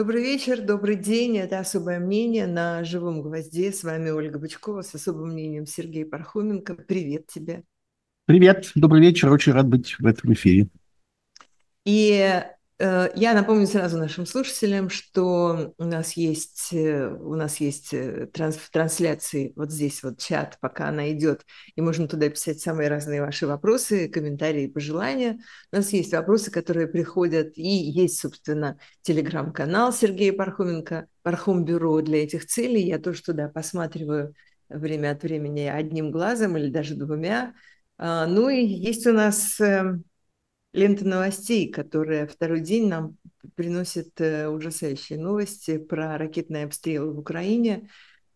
Добрый вечер, добрый день. Это «Особое мнение» на «Живом гвозде». С вами Ольга Бычкова с «Особым мнением» Сергей Пархоменко. Привет тебе. Привет, добрый вечер. Очень рад быть в этом эфире. И Э, я напомню сразу нашим слушателям, что у нас есть, э, у нас есть э, транс, трансляции, вот здесь вот чат, пока она идет, и можно туда писать самые разные ваши вопросы, комментарии, пожелания. У нас есть вопросы, которые приходят, и есть, собственно, телеграм-канал Сергея Пархоменко, бюро для этих целей. Я тоже туда посматриваю время от времени одним глазом или даже двумя. А, ну и есть у нас эм, лента новостей, которая второй день нам приносит э, ужасающие новости про ракетные обстрелы в Украине.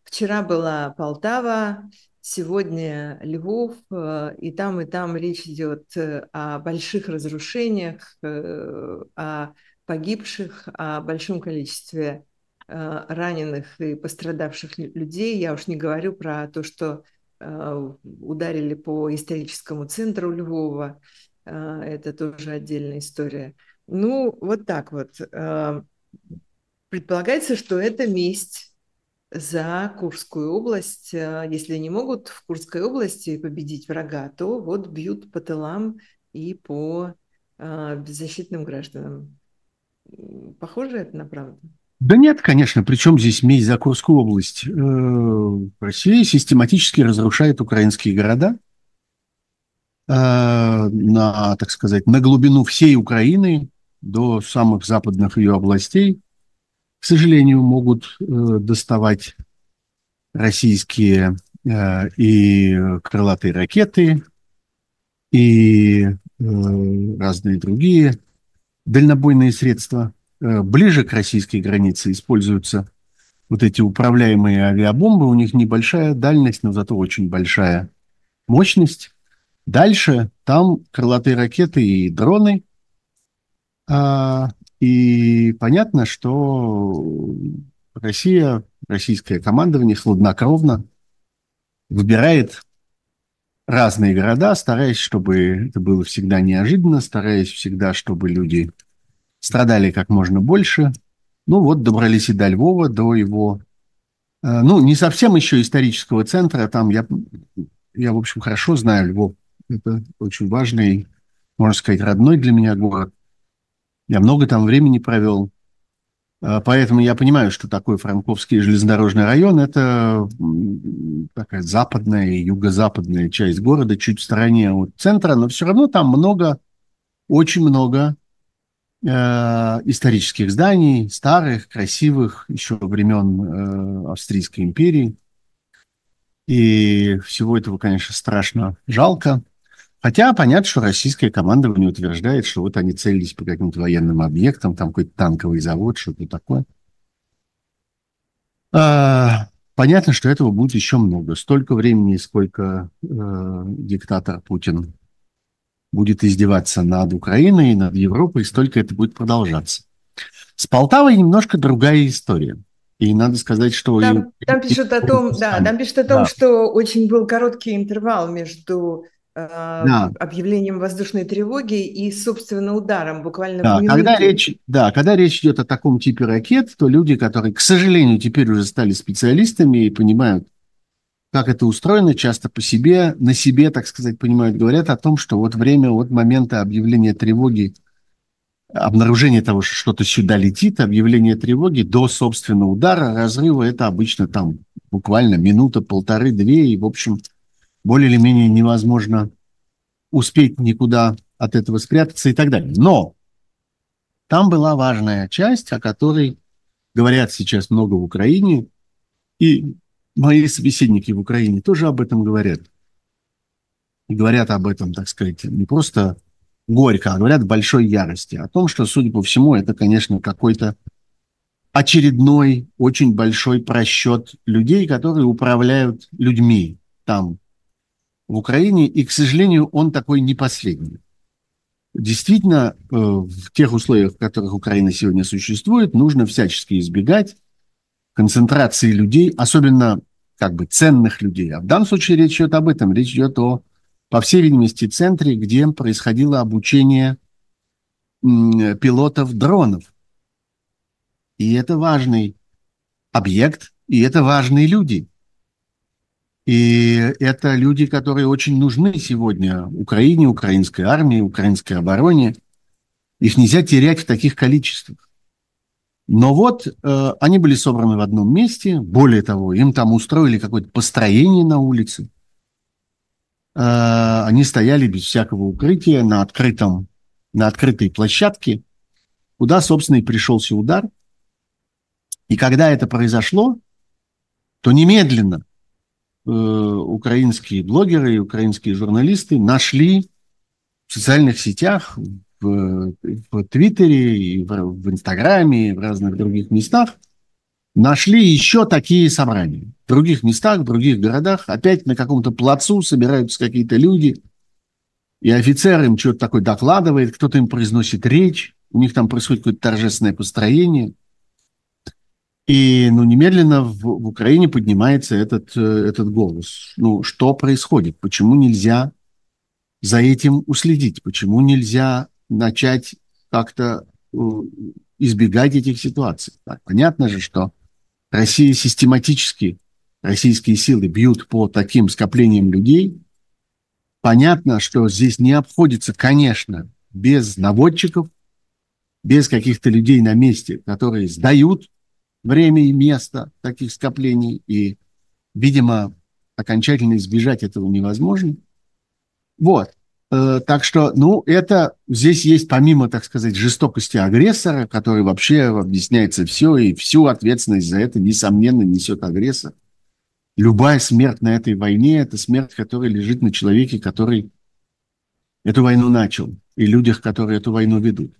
Вчера была Полтава, сегодня Львов, э, и там, и там речь идет э, о больших разрушениях, о погибших, о большом количестве раненых и пострадавших людей. Я уж не говорю про то, что ударили по историческому центру Львова. А, это тоже отдельная история. Ну, вот так вот. А, предполагается, что это месть за Курскую область. А, если не могут в Курской области победить врага, то вот бьют по тылам и по беззащитным гражданам. Похоже это на правду? Да нет, конечно. Причем здесь месть за Курскую область? Э, Россия систематически разрушает украинские города, Э, на, так сказать, на глубину всей Украины до самых западных ее областей, к сожалению, могут э, доставать российские э, и крылатые ракеты, и разные другие дальнобойные средства. Ближе к российской границе используются вот эти управляемые авиабомбы. У них небольшая дальность, но зато очень большая мощность. Дальше там крылатые ракеты и дроны. А, и понятно, что Россия, российское командование хладнокровно выбирает разные города, стараясь, чтобы это было всегда неожиданно, стараясь всегда, чтобы люди страдали как можно больше. Ну вот, добрались и до Львова, до его, э, ну, не совсем еще исторического центра, там я, я в общем, хорошо знаю Львов, это очень важный, можно сказать, родной для меня город. Я много там времени провел. А, поэтому я понимаю, что такой Франковский железнодорожный район – это такая западная, и юго-западная часть города, чуть в стороне от центра, но все равно там много, очень много э, исторических зданий, старых, красивых, еще времен э, Австрийской империи. И всего этого, конечно, страшно жалко – Хотя понятно, что российское командование утверждает, что вот они целились по каким-то военным объектам, там какой-то танковый завод, что-то такое. А, понятно, что этого будет еще много. Столько времени, сколько э, диктатор Путин будет издеваться над Украиной и над Европой, столько это будет продолжаться. С Полтавой немножко другая история. И надо сказать, что... Там, и... там пишут о том, да, там пишут о том, да. что очень был короткий интервал между Э, да. объявлением воздушной тревоги и, собственно, ударом буквально да, Когда речь, да, когда речь идет о таком типе ракет, то люди, которые, к сожалению, теперь уже стали специалистами и понимают, как это устроено, часто по себе, на себе, так сказать, понимают, говорят о том, что вот время вот момента объявления тревоги, обнаружения того, что что-то сюда летит, объявление тревоги до, собственно удара, разрыва, это обычно там буквально минута, полторы, две, и, в общем, -то, более или менее невозможно успеть никуда от этого спрятаться и так далее. Но там была важная часть, о которой говорят сейчас много в Украине, и мои собеседники в Украине тоже об этом говорят. И говорят об этом, так сказать, не просто горько, а говорят в большой ярости. О том, что, судя по всему, это, конечно, какой-то очередной очень большой просчет людей, которые управляют людьми там, в Украине, и, к сожалению, он такой не последний. Действительно, э, в тех условиях, в которых Украина сегодня существует, нужно всячески избегать концентрации людей, особенно как бы ценных людей. А в данном случае речь идет об этом. Речь идет о, по всей видимости, центре, где происходило обучение пилотов дронов. И это важный объект, и это важные люди – и это люди, которые очень нужны сегодня Украине, украинской армии, украинской обороне. Их нельзя терять в таких количествах. Но вот э, они были собраны в одном месте. Более того, им там устроили какое-то построение на улице. Э, они стояли без всякого укрытия на, открытом, на открытой площадке, куда, собственно, и пришелся удар. И когда это произошло, то немедленно – Э, украинские блогеры и украинские журналисты нашли в социальных сетях, в, в Твиттере, и в, в Инстаграме, и в разных других местах, нашли еще такие собрания. В других местах, в других городах, опять на каком-то плацу собираются какие-то люди, и офицер им что-то такое докладывает, кто-то им произносит речь, у них там происходит какое-то торжественное построение – и ну, немедленно в, в Украине поднимается этот, э, этот голос. Ну, что происходит? Почему нельзя за этим уследить? Почему нельзя начать как-то э, избегать этих ситуаций? Так, понятно же, что Россия систематически, российские силы бьют по таким скоплениям людей. Понятно, что здесь не обходится, конечно, без наводчиков, без каких-то людей на месте, которые сдают время и место таких скоплений, и, видимо, окончательно избежать этого невозможно. Вот. Э, так что, ну, это здесь есть, помимо, так сказать, жестокости агрессора, который вообще объясняется все, и всю ответственность за это, несомненно, несет агрессор. Любая смерть на этой войне – это смерть, которая лежит на человеке, который эту войну начал, и людях, которые эту войну ведут.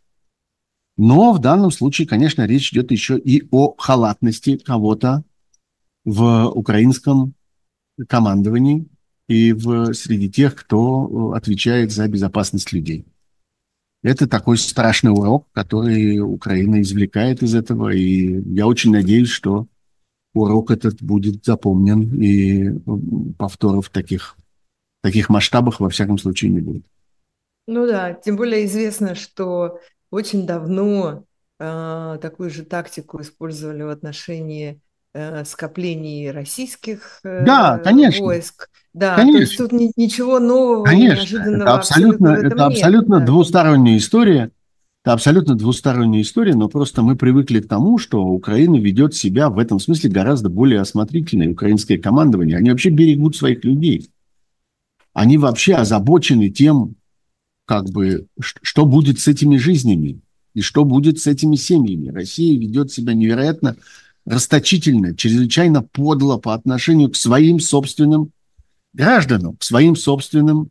Но в данном случае, конечно, речь идет еще и о халатности кого-то в украинском командовании и в, среди тех, кто э, отвечает за безопасность людей. Это такой страшный урок, который Украина извлекает из этого, и я очень надеюсь, что урок этот будет запомнен, и повторов таких, таких масштабах, во всяком случае, не будет. Ну да, тем более известно, что очень давно э, такую же тактику использовали в отношении э, скоплений российских э, да, конечно. войск. Да, конечно. То есть тут ни, ничего нового, конечно. неожиданного это абсолютно, абсолютно это нет, абсолютно да. двусторонняя история. Это абсолютно двусторонняя история, но просто мы привыкли к тому, что Украина ведет себя в этом смысле гораздо более осмотрительно. Украинское командование, они вообще берегут своих людей. Они вообще озабочены тем, как бы, что будет с этими жизнями и что будет с этими семьями. Россия ведет себя невероятно расточительно, чрезвычайно подло по отношению к своим собственным гражданам, к своим собственным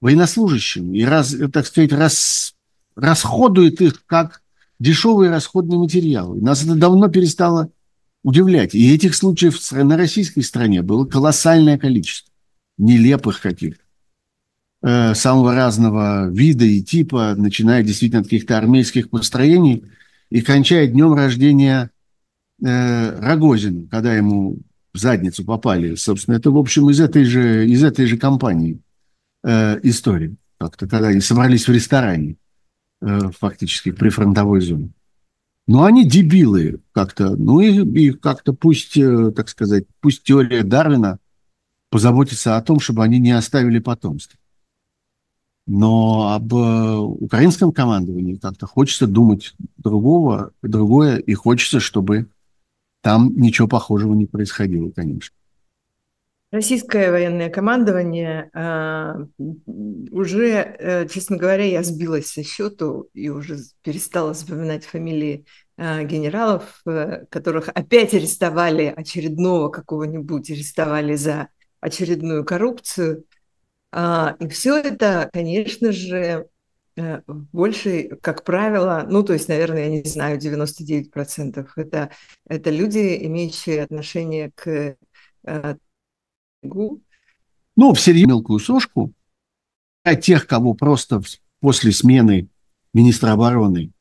военнослужащим. И, раз, так сказать, рас, расходует их как дешевые расходные материалы. Нас это давно перестало удивлять. И этих случаев на российской стране было колоссальное количество, нелепых каких-то. Э, самого разного вида и типа, начиная действительно от каких-то армейских построений и кончая днем рождения э, Рогозина, когда ему в задницу попали. Собственно, это, в общем, из этой же, из этой же компании э, история. Как-то когда они собрались в ресторане, э, фактически, при фронтовой зоне. Но они дебилы как-то. Ну и, и как-то пусть, э, так сказать, пусть теория Дарвина позаботится о том, чтобы они не оставили потомство. Но об э, украинском командовании как-то хочется думать другого, другое, и хочется, чтобы там ничего похожего не происходило, конечно. Российское военное командование э, уже, э, честно говоря, я сбилась со счету и уже перестала вспоминать фамилии генералов, которых опять арестовали очередного какого-нибудь, арестовали за очередную коррупцию. А, и все это, конечно же, э, больше, как правило, ну, то есть, наверное, я не знаю, 99% это, это люди, имеющие отношение к э, ну, в всерьез мелкую сушку, а тех, кого просто после смены министра обороны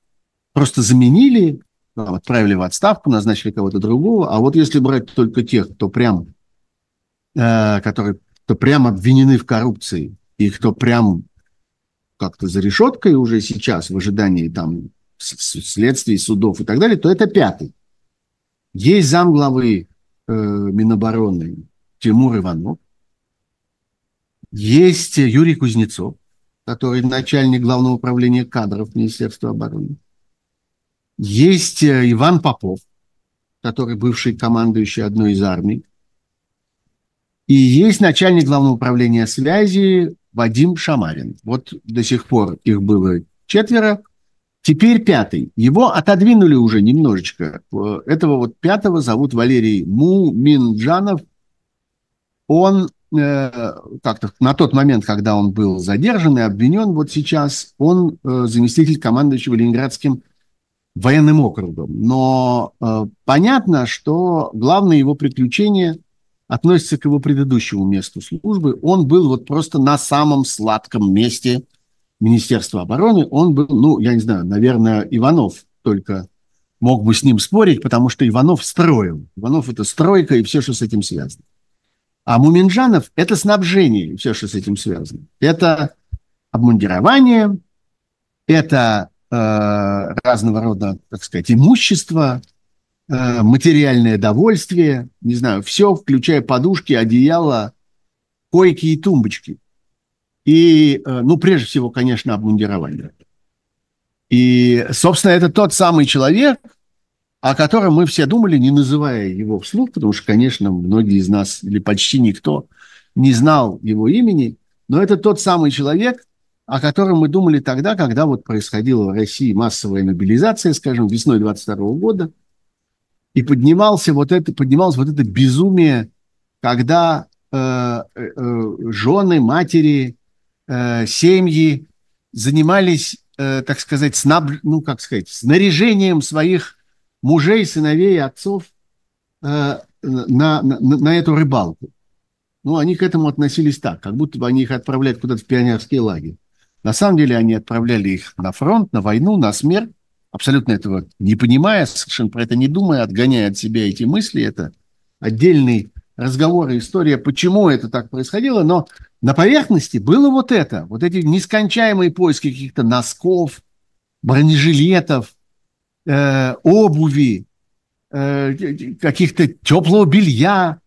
просто заменили, отправили в отставку, назначили кого-то другого. А вот если брать только тех, кто прям, э, которые кто прям обвинены в коррупции и кто прям как-то за решеткой уже сейчас в ожидании там следствий, судов и так далее, то это пятый. Есть замглавы э, Минобороны Тимур Иванов, есть Юрий Кузнецов, который начальник Главного управления кадров Министерства обороны. Есть э, Иван Попов, который бывший командующий одной из армий. И есть начальник главного управления связи Вадим Шамарин. Вот до сих пор их было четверо, Теперь пятый. Его отодвинули уже немножечко. Э, этого вот пятого зовут Валерий Муминджанов. Он э, как-то на тот момент, когда он был задержан и обвинен, вот сейчас он э, заместитель командующего Ленинградским военным округом. Но э, понятно, что главное его приключение – относится к его предыдущему месту службы. Он был вот просто на самом сладком месте Министерства обороны. Он был, ну, я не знаю, наверное, Иванов только мог бы с ним спорить, потому что Иванов строил. Иванов – это стройка и все, что с этим связано. А Муминжанов это снабжение и все, что с этим связано. Это обмундирование, это э, разного рода, так сказать, имущество – Э, материальное довольствие, не знаю, все, включая подушки, одеяло, койки и тумбочки. И, э, ну, прежде всего, конечно, обмундирование. И, собственно, это тот самый человек, о котором мы все думали, не называя его вслух, потому что, конечно, многие из нас, или почти никто, не знал его имени, но это тот самый человек, о котором мы думали тогда, когда вот происходила в России массовая мобилизация, скажем, весной 22 года – и поднимался вот это, поднималось вот это безумие, когда э, э, жены, матери, э, семьи занимались, э, так сказать, снаб... ну, как сказать, снаряжением своих мужей, сыновей, отцов э, на, на, на эту рыбалку. Ну, они к этому относились так, как будто бы они их отправляют куда-то в пионерский лагерь. На самом деле они отправляли их на фронт, на войну, на смерть, абсолютно этого не понимая, совершенно про это не думая, отгоняя от себя эти мысли, это отдельный разговор и история, почему это так происходило, но на поверхности было вот это, вот эти нескончаемые поиски каких-то носков, бронежилетов, э, обуви, э, каких-то теплого белья,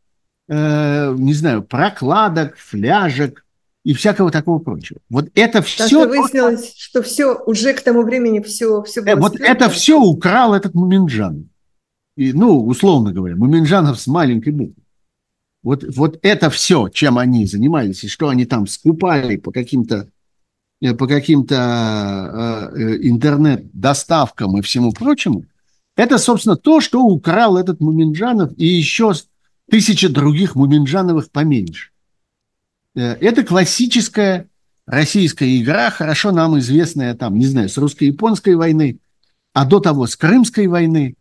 э, не знаю, прокладок, фляжек, и всякого такого прочего. Вот это все... Что выяснилось, что все уже к тому времени все, все э, было Вот спрятано. это все украл этот Муминджан. И, ну, условно говоря, Муминджанов с маленькой буквы. Вот, вот это все, чем они занимались, и что они там скупали по каким-то э, по каким-то э, э, интернет-доставкам и всему прочему, это, собственно, то, что украл этот Муминджанов и еще тысяча других Муминджановых поменьше. Э, это классическая российская игра, хорошо нам известная там, не знаю, с русско-японской войны, а до того с Крымской войны,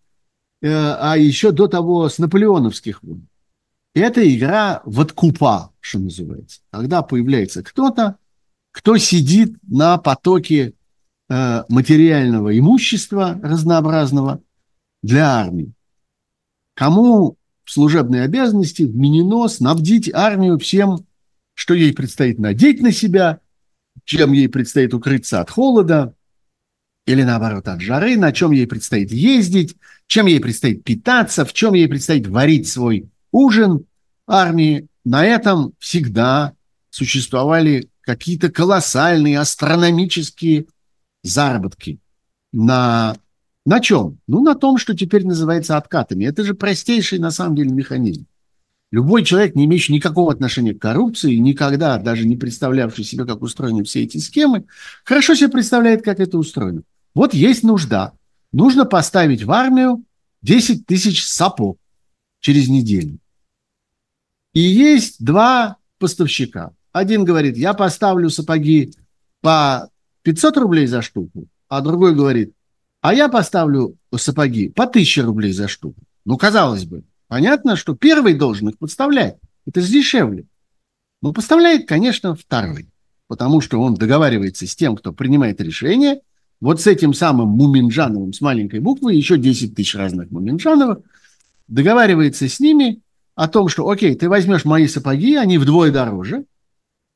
э, а еще до того с наполеоновских войн. Это игра в откупа, что называется. Когда появляется кто-то, кто сидит на потоке э, материального имущества разнообразного для армии. Кому в служебной обязанности вменено снабдить армию всем что ей предстоит надеть на себя, чем ей предстоит укрыться от холода или наоборот от жары, на чем ей предстоит ездить, чем ей предстоит питаться, в чем ей предстоит варить свой ужин армии. На этом всегда существовали какие-то колоссальные астрономические заработки. На, на чем? Ну, на том, что теперь называется откатами. Это же простейший, на самом деле, механизм. Любой человек, не имеющий никакого отношения к коррупции, никогда даже не представлявший себе, как устроены все эти схемы, хорошо себе представляет, как это устроено. Вот есть нужда. Нужно поставить в армию 10 тысяч сапог через неделю. И есть два поставщика. Один говорит, я поставлю сапоги по 500 рублей за штуку, а другой говорит, а я поставлю сапоги по 1000 рублей за штуку. Ну, казалось бы, Понятно, что первый должен их подставлять. Это же дешевле. Но поставляет, конечно, второй. Потому что он договаривается с тем, кто принимает решение. Вот с этим самым Муминджановым с маленькой буквы, еще 10 тысяч разных Муминджановых, договаривается с ними о том, что, окей, ты возьмешь мои сапоги, они вдвое дороже,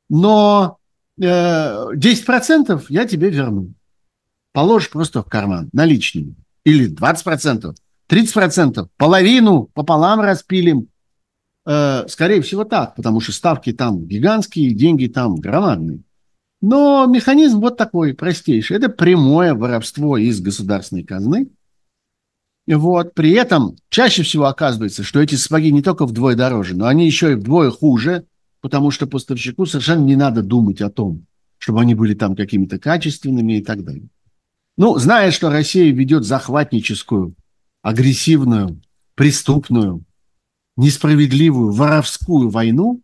но 10% э, я тебе верну. Положишь просто в карман наличными. Или 20%. 30%, половину пополам распилим. Э, скорее всего так, потому что ставки там гигантские, деньги там громадные. Но механизм вот такой простейший. Это прямое воровство из государственной казны. Вот. При этом чаще всего оказывается, что эти сапоги не только вдвое дороже, но они еще и вдвое хуже, потому что поставщику совершенно не надо думать о том, чтобы они были там какими-то качественными и так далее. Ну, зная, что Россия ведет захватническую агрессивную, преступную, несправедливую, воровскую войну,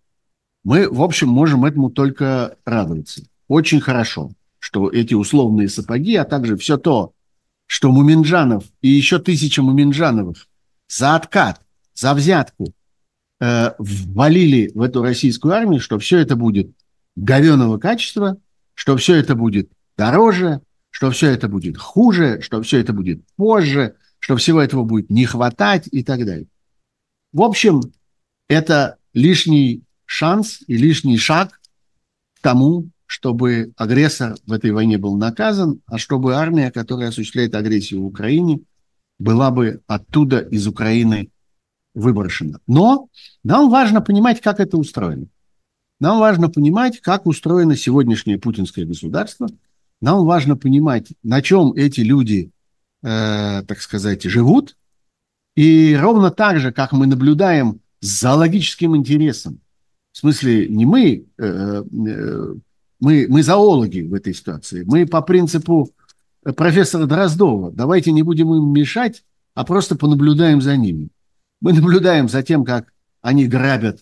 мы, в общем, можем этому только радоваться. Очень хорошо, что эти условные сапоги, а также все то, что Муминджанов и еще тысяча Муминджановых за откат, за взятку э, ввалили в эту российскую армию, что все это будет говеного качества, что все это будет дороже, что все это будет хуже, что все это будет позже – что всего этого будет не хватать и так далее. В общем, это лишний шанс и лишний шаг к тому, чтобы агрессор в этой войне был наказан, а чтобы армия, которая осуществляет агрессию в Украине, была бы оттуда из Украины выброшена. Но нам важно понимать, как это устроено. Нам важно понимать, как устроено сегодняшнее путинское государство. Нам важно понимать, на чем эти люди Э, так сказать, живут. И ровно так же, как мы наблюдаем за логическим интересом, в смысле не мы, э, э, мы, мы зоологи в этой ситуации, мы по принципу профессора Дроздова, давайте не будем им мешать, а просто понаблюдаем за ними. Мы наблюдаем за тем, как они грабят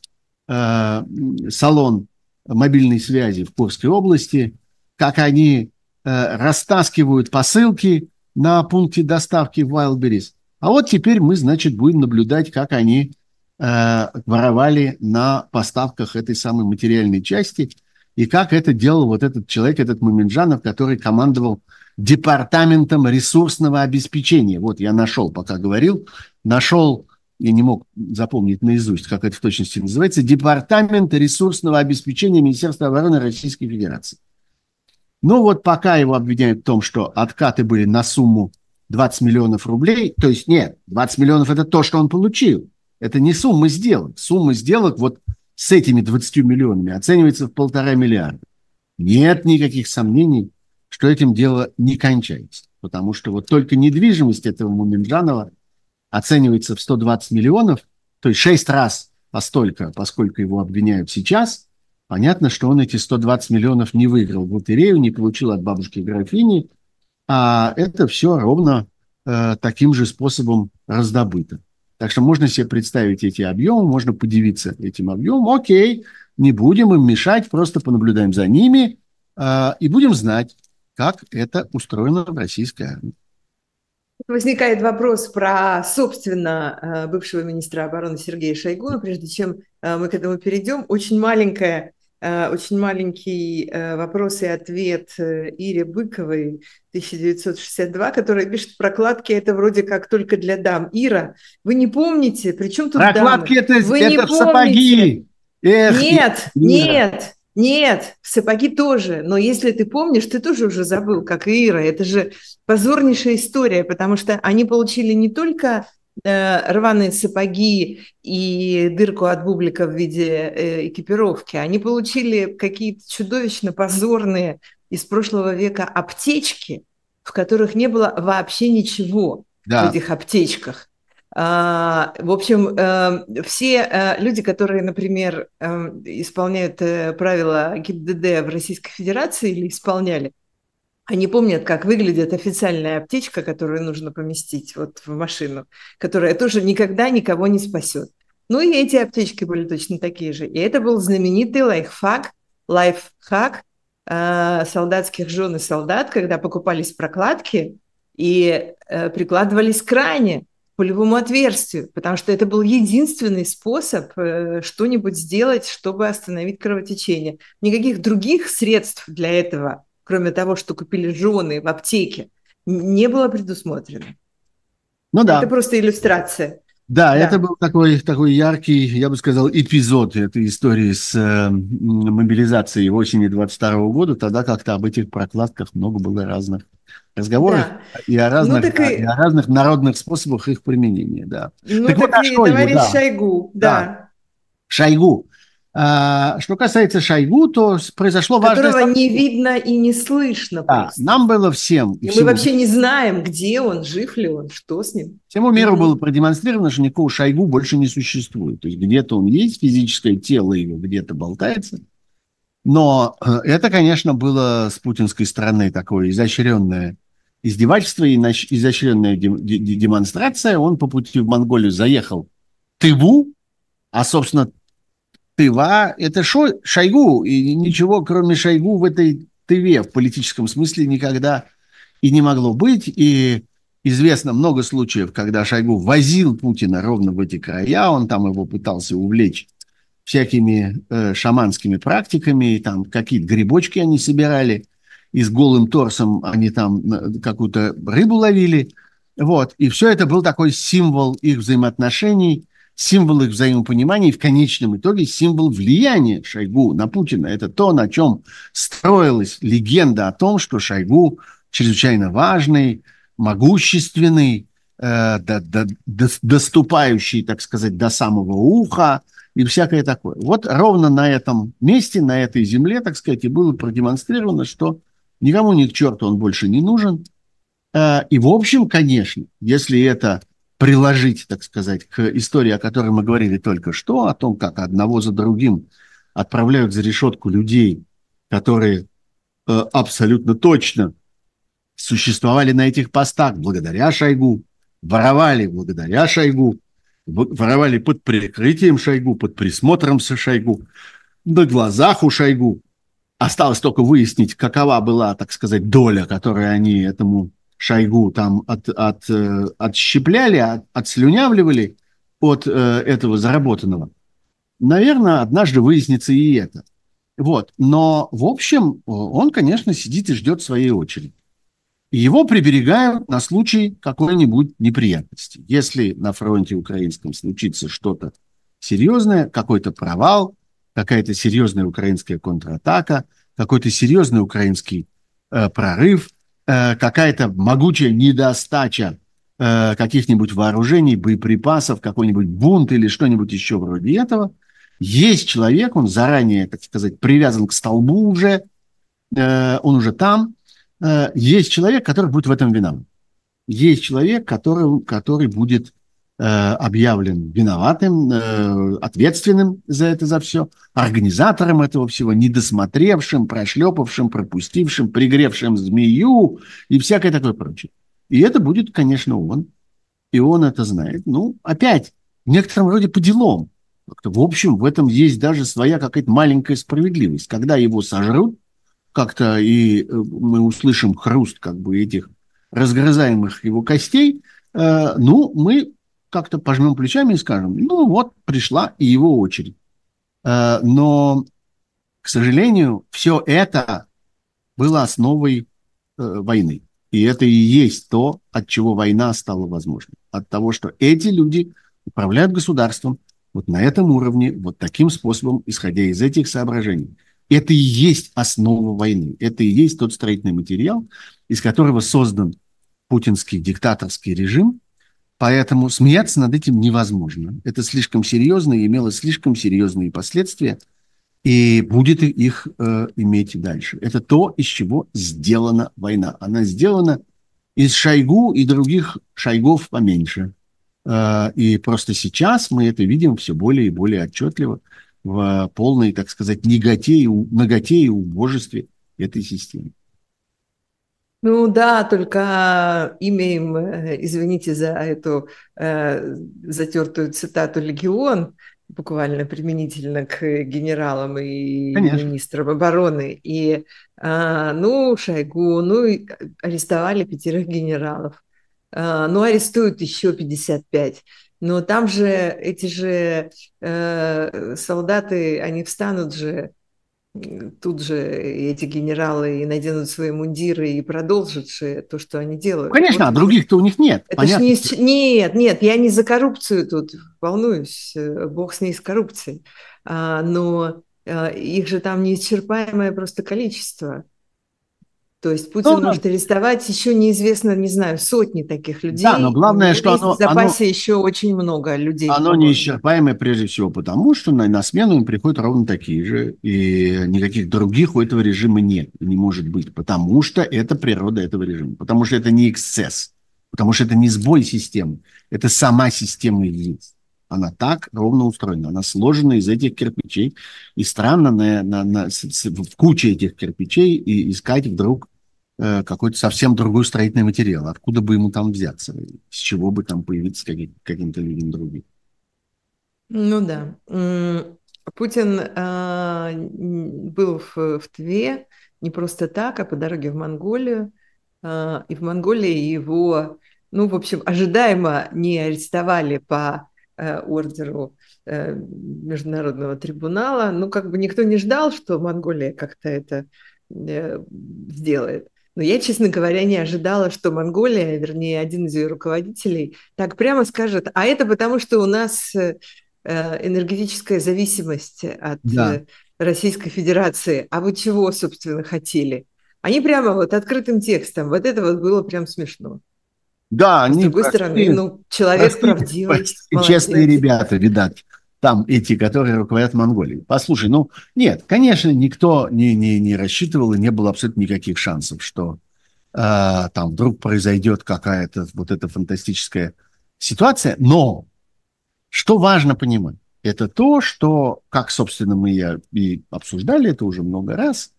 э, салон мобильной связи в Курской области, как они э, растаскивают посылки, на пункте доставки в Wildberries. А вот теперь мы, значит, будем наблюдать, как они э, воровали на поставках этой самой материальной части и как это делал вот этот человек, этот Маминджанов, который командовал департаментом ресурсного обеспечения. Вот я нашел, пока говорил, нашел, я не мог запомнить наизусть, как это в точности называется, департамент ресурсного обеспечения Министерства обороны Российской Федерации. Ну вот пока его обвиняют в том, что откаты были на сумму 20 миллионов рублей, то есть нет, 20 миллионов это то, что он получил. Это не сумма сделок. Сумма сделок вот с этими 20 миллионами оценивается в полтора миллиарда. Нет никаких сомнений, что этим дело не кончается, потому что вот только недвижимость этого Муминжанова оценивается в 120 миллионов, то есть 6 раз постолько, поскольку его обвиняют сейчас – Понятно, что он эти 120 миллионов не выиграл в лотерею, не получил от бабушки графини, а это все ровно э, таким же способом раздобыто. Так что можно себе представить эти объемы, можно подивиться этим объемом. Окей, не будем им мешать, просто понаблюдаем за ними э, и будем знать, как это устроено в российской армии возникает вопрос про, собственно, э, бывшего министра обороны Сергея Шойгу, но прежде чем э, мы к этому перейдем, очень маленькая э, очень маленький вопрос и ответ Ире Быковой, 1962, которая пишет, прокладки это вроде как только для дам. Ира, вы не помните, при чем тут Прокладки дамы? это, вы это не помните. сапоги. Эх, нет, Ира. нет, нет, сапоги тоже. Но если ты помнишь, ты тоже уже забыл, как и Ира. Это же позорнейшая история, потому что они получили не только э, рваные сапоги и дырку от бублика в виде э, экипировки, они получили какие-то чудовищно позорные из прошлого века аптечки, в которых не было вообще ничего да. в этих аптечках. А, в общем, эм, все э, люди, которые, например, эм, исполняют э, правила ГИБДД в Российской Федерации или исполняли, они помнят, как выглядит официальная аптечка, которую нужно поместить вот в машину, которая тоже никогда никого не спасет. Ну и эти аптечки были точно такие же. И это был знаменитый лайфхак, лайфхак э, солдатских жен и солдат, когда покупались прокладки и прикладывались к ране по любому отверстию, потому что это был единственный способ э, что-нибудь сделать, чтобы остановить кровотечение. Никаких других средств для этого, кроме того, что купили жены в аптеке, не было предусмотрено. Ну да. Это просто иллюстрация. Да, да, это был такой, такой яркий, я бы сказал, эпизод этой истории с э, мобилизацией осени 22 года. Тогда как-то об этих прокладках много было разных разговоров да. и, о ну разных, ну, так и... и о разных народных способах их применения. Да. Ну, так, так вот, и Шойгу, товарищ да. Шойгу, да. да. Шойгу. А, что касается Шойгу, то произошло важное... Которого не видно и не слышно. Да, нам было всем. И, всему... мы вообще не знаем, где он, жив ли он, что с ним. Всему миру mm-hmm. было продемонстрировано, что никакого Шойгу больше не существует. То есть где-то он есть, физическое тело его где-то болтается. Но э, это, конечно, было с путинской стороны такое изощренное издевательство и изощренная демонстрация. Он по пути в Монголию заехал в Тыву, а, собственно, тыва. Это шо, Шойгу, и ничего кроме Шойгу в этой тыве в политическом смысле никогда и не могло быть. И известно много случаев, когда Шойгу возил Путина ровно в эти края, он там его пытался увлечь всякими э, шаманскими практиками, и там какие-то грибочки они собирали, и с голым торсом они там э, какую-то рыбу ловили. Вот. И все это был такой символ их взаимоотношений – символ их взаимопонимания и в конечном итоге символ влияния Шойгу на Путина. Это то, на чем строилась легенда о том, что Шойгу чрезвычайно важный, могущественный, э, до, до, до, доступающий, так сказать, до самого уха и всякое такое. Вот ровно на этом месте, на этой земле, так сказать, и было продемонстрировано, что никому ни к черту он больше не нужен. Э, и в общем, конечно, если это приложить, так сказать, к истории, о которой мы говорили только что, о том, как одного за другим отправляют за решетку людей, которые э, абсолютно точно существовали на этих постах благодаря Шойгу, воровали благодаря Шойгу, воровали под прикрытием Шойгу, под присмотром со Шойгу, на глазах у Шойгу. Осталось только выяснить, какова была, так сказать, доля, которую они этому Шойгу там от, от, э, отщепляли, от, отслюнявливали от э, этого заработанного. Наверное, однажды выяснится и это. Вот. Но, в общем, он, конечно, сидит и ждет своей очереди. Его приберегают на случай какой-нибудь неприятности. Если на фронте украинском случится что-то серьезное, какой-то провал, какая-то серьезная украинская контратака, какой-то серьезный украинский э, прорыв – Э, какая-то могучая недостача э, каких-нибудь вооружений, боеприпасов, какой-нибудь бунт или что-нибудь еще вроде этого. Есть человек, он заранее, так сказать, привязан к столбу уже, э, он уже там. Есть человек, который будет в этом виноват. Есть человек, который, который будет Э, объявлен виноватым, э, ответственным за это за все, организатором этого всего, недосмотревшим, прошлепавшим, пропустившим, пригревшим змею и всякое такое прочее. И это будет, конечно, он. И он это знает. Ну, опять, в некотором роде по делам. В общем, в этом есть даже своя какая-то маленькая справедливость. Когда его сожрут, как-то и э, мы услышим хруст как бы этих разгрызаемых его костей, ну, мы как-то пожмем плечами и скажем, ну вот пришла и его очередь. Э, но, к сожалению, все это было основой э, войны. И это и есть то, от чего война стала возможной. От того, что эти люди управляют государством вот на этом уровне, вот таким способом, исходя из этих соображений. Это и есть основа войны. Это и есть тот строительный материал, из которого создан путинский диктаторский режим – Поэтому смеяться над этим невозможно. Это слишком серьезно и имело слишком серьезные последствия, и будет их э, иметь дальше. Это то, из чего сделана война. Она сделана из Шойгу и других Шойгов поменьше. Э, и просто сейчас мы это видим все более и более отчетливо в полной, так сказать, неготе и, наготе и убожестве этой системы. Ну да, только имеем, э, извините за эту э, затертую цитату «Легион», буквально применительно к генералам и Конечно. министрам обороны. И, а, ну, Шойгу, ну, арестовали пятерых генералов. А, ну, арестуют еще 55. Но там же эти же э, солдаты, они встанут же тут же эти генералы и наденут свои мундиры и продолжат же то, что они делают. Ну, конечно, вот. а других-то у них нет. Это понятно. Не... Нет, нет, я не за коррупцию тут волнуюсь, э, бог с ней с коррупцией. А, но а, их же там неисчерпаемое просто количество. То есть Путин ну, может арестовать еще неизвестно, не знаю, сотни таких людей. Да, но главное, что оно... В запасе оно, еще очень много людей. Оно неисчерпаемое прежде всего потому, что на, на смену им приходят ровно такие же, и никаких других у этого режима нет, не может быть, потому что это природа этого режима, потому что это не эксцесс, потому что это не сбой системы, это сама система есть. Она так ровно устроена. Она сложена из этих кирпичей. И странно на, на, на, в куче этих кирпичей и искать вдруг Э, какой-то совсем другой строительный материал. Откуда бы ему там взяться? С чего бы там появиться каким- каким-то людям другим? Ну да. Путин э, был в, в Тве не просто так, а по дороге в Монголию. Э, и в Монголии его, ну, в общем, ожидаемо не арестовали по э, ордеру э, Международного трибунала. Ну, как бы никто не ждал, что Монголия как-то это э, сделает. Но я, честно говоря, не ожидала, что Монголия, вернее, один из ее руководителей, так прямо скажет, а это потому, что у нас э, э, энергетическая зависимость от да. Э, Российской Федерации. А вы чего, собственно, хотели? Они прямо вот открытым текстом. Вот это вот было прям смешно. Да, а они... С другой простые, стороны, ну, человек правдивый. честные ребята, видать там эти, которые руководят Монголией. Послушай, ну нет, конечно, никто не, не, не рассчитывал и не было абсолютно никаких шансов, что э, там вдруг произойдет какая-то вот эта фантастическая ситуация. Но что важно понимать, это то, что, как, собственно, мы и обсуждали это уже много раз,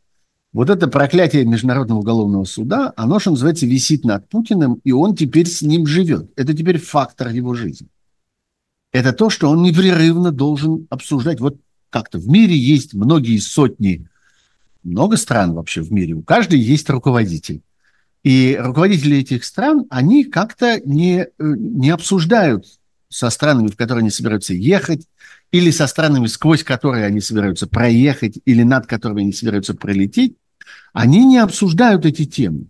вот это проклятие Международного уголовного суда, оно, что называется, висит над Путиным, и он теперь с ним живет. Это теперь фактор его жизни это то, что он непрерывно должен обсуждать. Вот как-то в мире есть многие сотни, много стран вообще в мире, у каждой есть руководитель. И руководители этих стран, они как-то не, э, не обсуждают со странами, в которые они собираются ехать, или со странами, сквозь которые они собираются проехать, или над которыми они собираются пролететь, они не обсуждают эти темы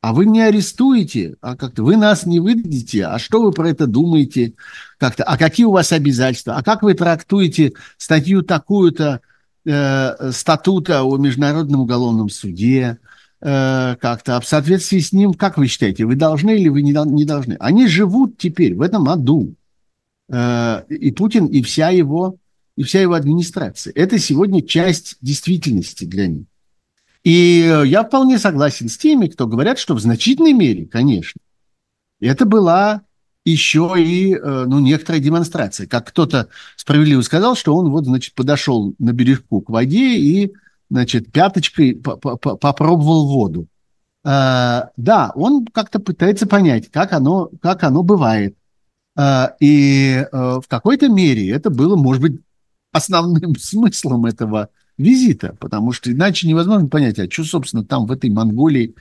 а вы не арестуете, а как-то вы нас не выдадите, а что вы про это думаете, как-то, а какие у вас обязательства, а как вы трактуете статью такую-то э, статута о Международном уголовном суде, э, как-то, а в соответствии с ним, как вы считаете, вы должны или вы не, не должны? Они живут теперь в этом аду, э, и Путин, и вся его, и вся его администрация. Это сегодня часть действительности для них. И я вполне согласен с теми, кто говорят, что в значительной мере, конечно, это была еще и э, ну, некоторая демонстрация. Как кто-то справедливо сказал, что он вот, значит, подошел на берегу к воде и, значит, пяточкой попробовал воду. А, да, он как-то пытается понять, как оно, как оно бывает. А, и а, в какой-то мере это было, может быть, основным смыслом этого, визита, потому что иначе невозможно понять, а что, собственно, там в этой Монголии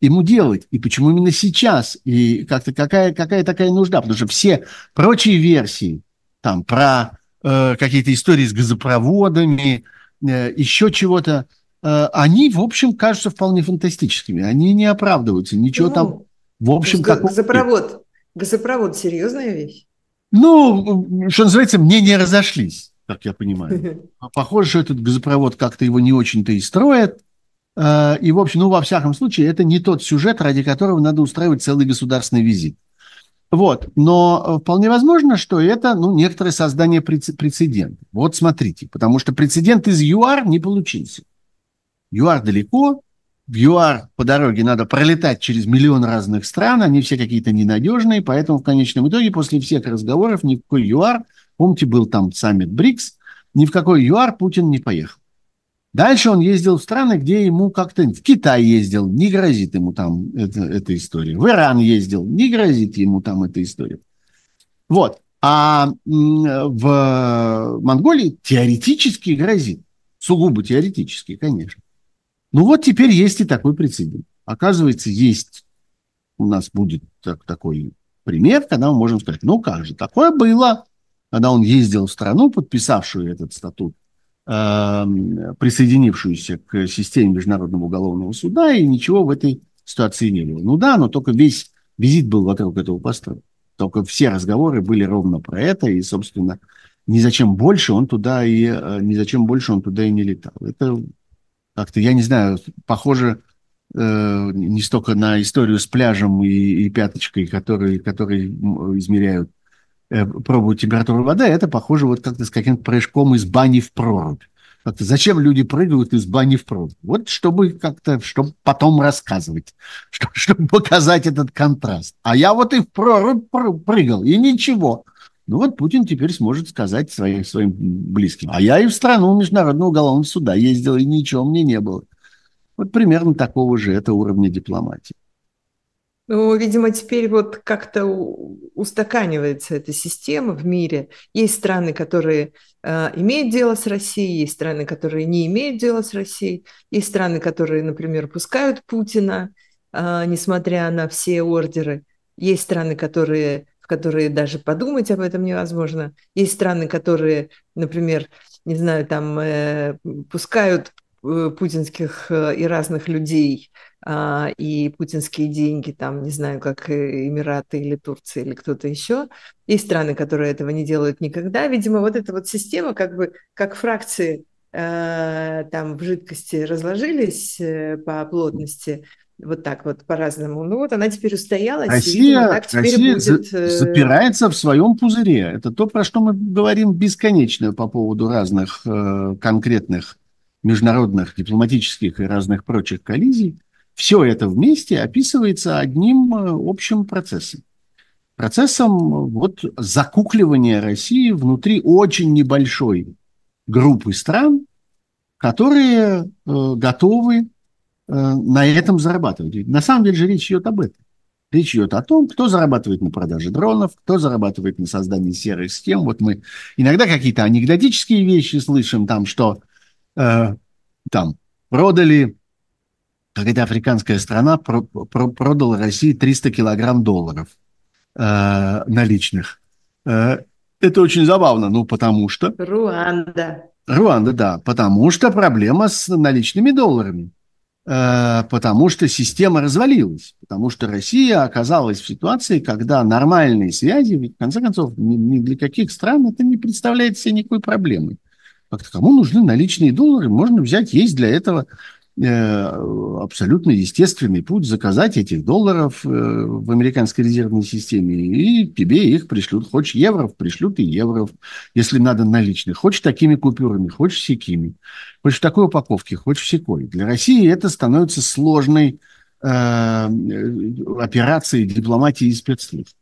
ему делать, и почему именно сейчас, и как-то какая, какая такая нужда, потому что все прочие версии там про э, какие-то истории с газопроводами, э, еще чего-то, э, они, в общем, кажутся вполне фантастическими, они не оправдываются, ничего ну, там, в общем, такого... Газопровод, газопровод – серьезная вещь? Ну, что называется, мнения разошлись как я понимаю. А похоже, что этот газопровод как-то его не очень-то и строит. А, и, в общем, ну, во всяком случае, это не тот сюжет, ради которого надо устраивать целый государственный визит. Вот, но вполне возможно, что это, ну, некоторое создание прецедента. Вот смотрите, потому что прецедент из ЮАР не получился. ЮАР далеко, в ЮАР по дороге надо пролетать через миллион разных стран, они все какие-то ненадежные, поэтому в конечном итоге после всех разговоров никакой ЮАР Помните, был там саммит БРИКС, ни в какой ЮАР Путин не поехал. Дальше он ездил в страны, где ему как-то... В Китай ездил, не грозит ему там это, эта история. В Иран ездил, не грозит ему там эта история. Вот. А в Монголии теоретически грозит. Сугубо теоретически, конечно. Ну вот теперь есть и такой прецедент. Оказывается, есть у нас будет так, такой пример, когда мы можем сказать, ну как же, такое было, когда он ездил в страну, подписавшую этот статут, эм, присоединившуюся к системе Международного уголовного суда, и ничего в этой ситуации не было. Ну да, но только весь визит был вокруг этого поста, Только все разговоры были ровно про это, и, собственно, ни зачем больше он туда и э, ни зачем больше он туда и не летал. Это как-то, я не знаю, похоже э, не столько на историю с пляжем и, и пяточкой, которые, которые измеряют Э, пробовать температуру воды, а это похоже вот как-то с каким-то прыжком из бани в прорубь. Как-то зачем люди прыгают из бани в прорубь? Вот чтобы как-то, чтобы потом рассказывать, чтобы, чтобы показать этот контраст. А я вот и в прорубь прыгал, и ничего. Ну вот Путин теперь сможет сказать своим, своим близким. А я и в страну Международного уголовного суда ездил, и ничего мне не было. Вот примерно такого же это уровня дипломатии. Ну, видимо, теперь вот как-то устаканивается эта система в мире. Есть страны, которые э, имеют дело с Россией, есть страны, которые не имеют дела с Россией, есть страны, которые, например, пускают Путина, э, несмотря на все ордеры. Есть страны, которые, в которые даже подумать об этом невозможно. Есть страны, которые, например, не знаю, там э, пускают э, путинских э, и разных людей а, и путинские деньги, там, не знаю, как Эмираты или Турция или кто-то еще. Есть страны, которые этого не делают никогда. Видимо, вот эта вот система, как бы, как фракции э, там в жидкости разложились э, по плотности, вот так вот по-разному. Ну вот она теперь устоялась. Россия, и, так теперь Россия будет... Э, запирается в своем пузыре. Это то, про что мы говорим бесконечно по поводу разных конкретных международных, дипломатических и разных прочих коллизий. Все это вместе описывается одним э, общим процессом. Процессом вот закукливания России внутри очень небольшой группы стран, которые э, готовы э, на этом зарабатывать. Ведь на самом деле же речь идет об этом. Речь идет о том, кто зарабатывает на продаже дронов, кто зарабатывает на создании серых схем. Вот мы иногда какие-то анекдотические вещи слышим, там, что э, там продали когда африканская страна про, про, продала России 300 килограмм долларов э, наличных. Э, это очень забавно, ну потому что... Руанда. Руанда, да, потому что проблема с наличными долларами. Э, потому что система развалилась, потому что Россия оказалась в ситуации, когда нормальные связи, ведь в конце концов, ни, ни для каких стран это не представляет себе никакой проблемы. А Как-то кому нужны наличные доллары, можно взять, есть для этого Э, абсолютно естественный путь заказать этих долларов э, в американской резервной системе, и тебе их пришлют. Хочешь евро, пришлют и евро, если надо наличных. Хочешь такими купюрами, хочешь сякими. Хочешь в такой упаковке, хочешь всякой. Для России это становится сложной э, операцией дипломатии и спецслужб.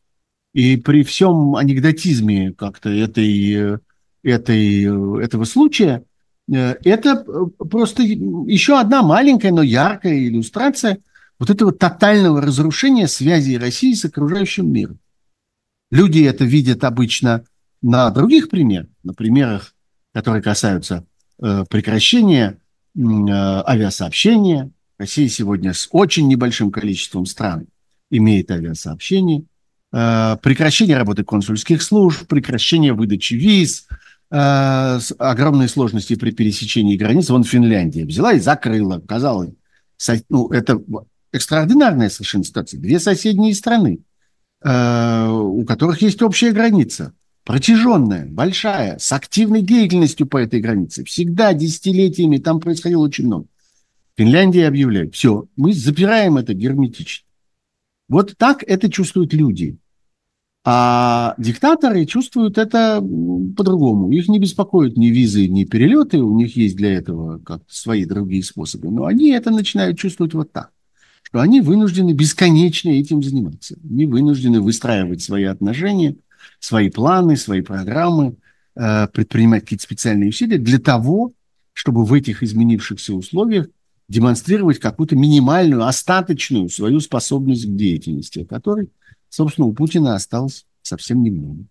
И при всем анекдотизме как-то этой, этой, этого случая – Э, это э, просто еще одна маленькая, но яркая иллюстрация вот этого тотального разрушения связи России с окружающим миром. Люди это видят обычно на других примерах, на примерах, которые касаются э, прекращения авиасообщения. Россия сегодня с очень небольшим количеством стран имеет авиасообщение. Прекращение работы консульских служб, прекращение выдачи виз – Э, огромные сложности при пересечении границ. Вон Финляндия взяла и закрыла. Казалось, ну, это экстраординарная совершенно ситуация. Две соседние страны, э, у которых есть общая граница, протяженная, большая, с активной деятельностью по этой границе. Всегда десятилетиями там происходило очень много. Финляндия объявляет, все, мы запираем это герметично. Вот так это чувствуют люди. А диктаторы чувствуют это по-другому. Их не беспокоят ни визы, ни перелеты, у них есть для этого как свои другие способы. Но они это начинают чувствовать вот так, что они вынуждены бесконечно этим заниматься. Они вынуждены выстраивать свои отношения, свои планы, свои программы, э, предпринимать какие-то специальные усилия для того, чтобы в этих изменившихся условиях демонстрировать какую-то минимальную, остаточную свою способность к деятельности, о которой, собственно, у Путина осталось совсем немного.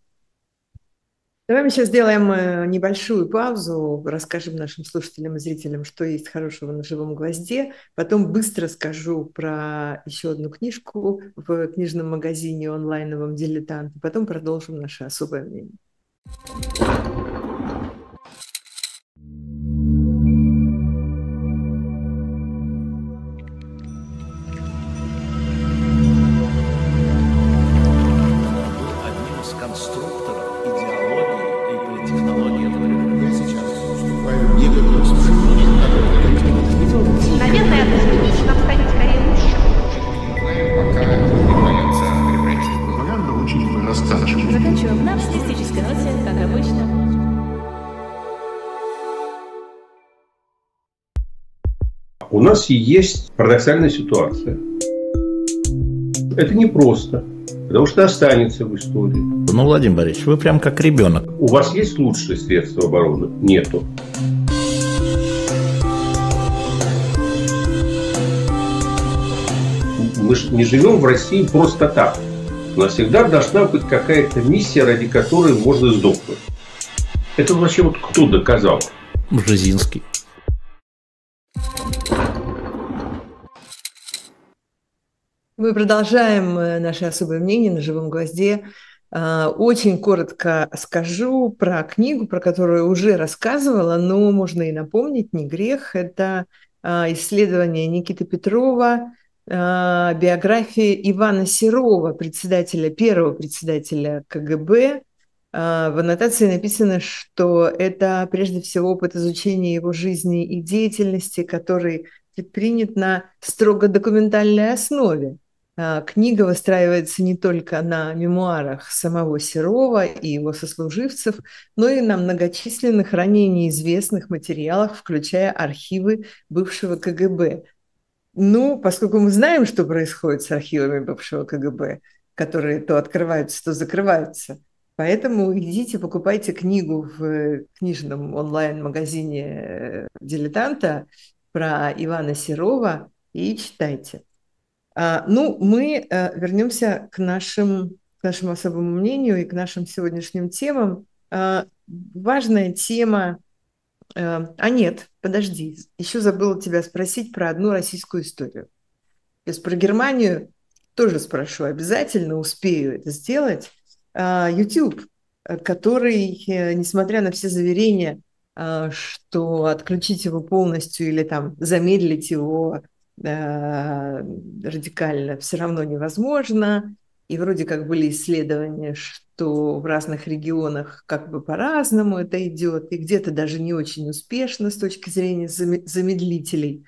Давай мы сейчас сделаем э, небольшую паузу, расскажем нашим слушателям и зрителям, что есть хорошего на живом гвозде. Потом быстро скажу про еще одну книжку в книжном магазине онлайновом «Дилетант». Потом продолжим наше особое мнение. У нас есть парадоксальная ситуация. Это непросто, потому что останется в истории. Ну, Владимир Борисович, вы прям как ребенок. У вас есть лучшие средства обороны? Нету. Мы же не живем в России просто так. У нас всегда должна быть какая-то миссия, ради которой можно сдохнуть. Это вообще вот кто доказал? Бжезинский. Мы продолжаем э, наше особое мнение на живом гвозде. А, очень коротко скажу про книгу, про которую уже рассказывала, но можно и напомнить, не грех. Это а, исследование Никиты Петрова, а, биография Ивана Серова, председателя, первого председателя КГБ. В аннотации написано, что это прежде всего опыт изучения его жизни и деятельности, который принят на строго документальной основе. А, книга выстраивается не только на мемуарах самого Серова и его сослуживцев, но и на многочисленных ранее неизвестных материалах, включая архивы бывшего КГБ. Ну, поскольку мы знаем, что происходит с архивами бывшего КГБ, которые то открываются, то закрываются, поэтому идите, покупайте книгу в э, книжном онлайн-магазине э, «Дилетанта» про Ивана Серова и читайте. А, ну, мы э, вернемся к нашим, к нашему особому мнению и к нашим сегодняшним темам. А, важная тема. Э, а нет, подожди, еще забыла тебя спросить про одну российскую историю. То про Германию тоже спрошу, обязательно успею это сделать. А, YouTube, который, э, несмотря на все заверения, что отключить его полностью или там замедлить его Э, радикально все равно невозможно. И вроде как были исследования, что в разных регионах как бы по-разному это идет, и где-то даже не очень успешно с точки зрения замедлителей.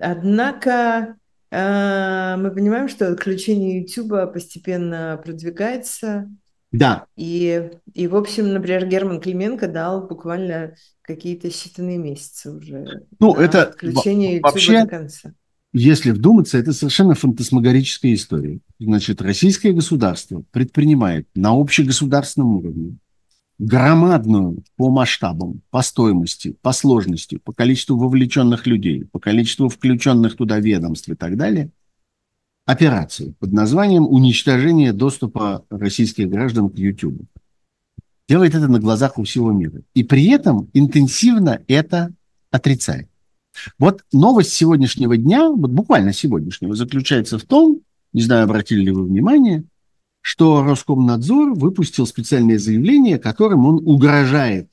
Однако э, мы понимаем, что отключение YouTube постепенно продвигается. Да. И, и, в общем, например, Герман Клименко дал буквально какие-то считанные месяцы уже. Ну, это отключение YouTube вообще... до конца если вдуматься, это совершенно фантасмагорическая история. Значит, российское государство предпринимает на общегосударственном уровне громадную по масштабам, по стоимости, по сложности, по количеству вовлеченных людей, по количеству включенных туда ведомств и так далее, операцию под названием «Уничтожение доступа российских граждан к YouTube». Делает это на глазах у всего мира. И при этом интенсивно это отрицает. Вот новость сегодняшнего дня, вот буквально сегодняшнего, заключается в том, не знаю, обратили ли вы внимание, что Роскомнадзор выпустил специальное заявление, которым он угрожает